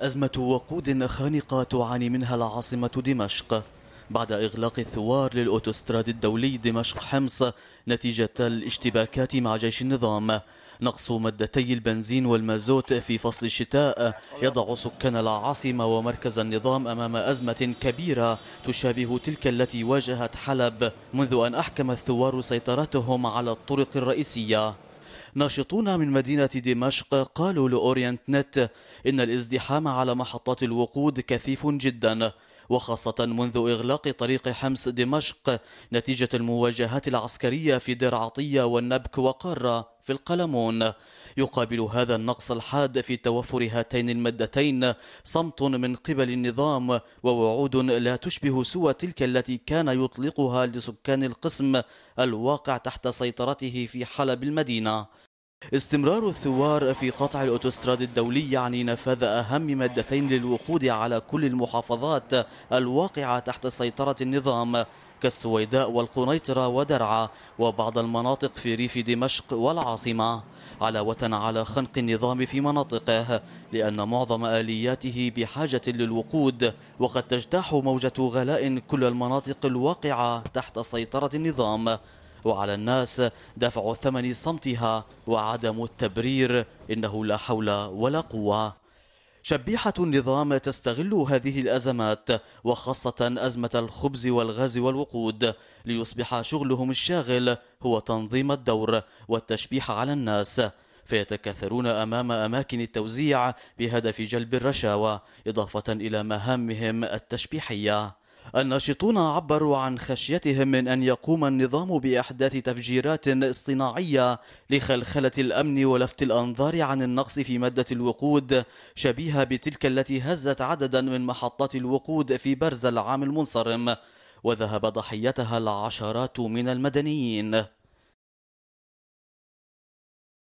أزمة وقود خانقة تعاني منها العاصمة دمشق بعد إغلاق الثوار للأوتوستراد الدولي دمشق حمص نتيجة الاشتباكات مع جيش النظام نقص مادتي البنزين والمازوت في فصل الشتاء يضع سكان العاصمة ومركز النظام أمام أزمة كبيرة تشابه تلك التي واجهت حلب منذ أن أحكم الثوار سيطرتهم على الطرق الرئيسية ناشطون من مدينة دمشق قالوا لأورينت نت إن الازدحام على محطات الوقود كثيف جدا وخاصة منذ إغلاق طريق حمص دمشق نتيجة المواجهات العسكرية في درعطية والنبك وقارة في القلمون يقابل هذا النقص الحاد في توفر هاتين المادتين صمت من قبل النظام ووعود لا تشبه سوى تلك التي كان يطلقها لسكان القسم الواقع تحت سيطرته في حلب المدينه استمرار الثوار في قطع الأوتوستراد الدولي يعني نفاذ أهم مادتين للوقود على كل المحافظات الواقعة تحت سيطرة النظام كالسويداء والقنيطرة ودرعا وبعض المناطق في ريف دمشق والعاصمة علاوة على خنق النظام في مناطقه لأن معظم آلياته بحاجة للوقود وقد تجتاح موجة غلاء كل المناطق الواقعة تحت سيطرة النظام وعلى الناس دفع ثمن صمتها وعدم التبرير إنه لا حول ولا قوة شبيحة النظام تستغل هذه الأزمات وخاصة أزمة الخبز والغاز والوقود ليصبح شغلهم الشاغل هو تنظيم الدور والتشبيح على الناس فيتكاثرون أمام أماكن التوزيع بهدف جلب الرشاوى إضافة إلى مهامهم التشبيحية الناشطون عبروا عن خشيتهم من أن يقوم النظام بإحداث تفجيرات اصطناعية لخلخلة الأمن ولفت الأنظار عن النقص في مادة الوقود شبيهة بتلك التي هزت عددا من محطات الوقود في برزة العام المنصرم وذهب ضحيتها العشرات من المدنيين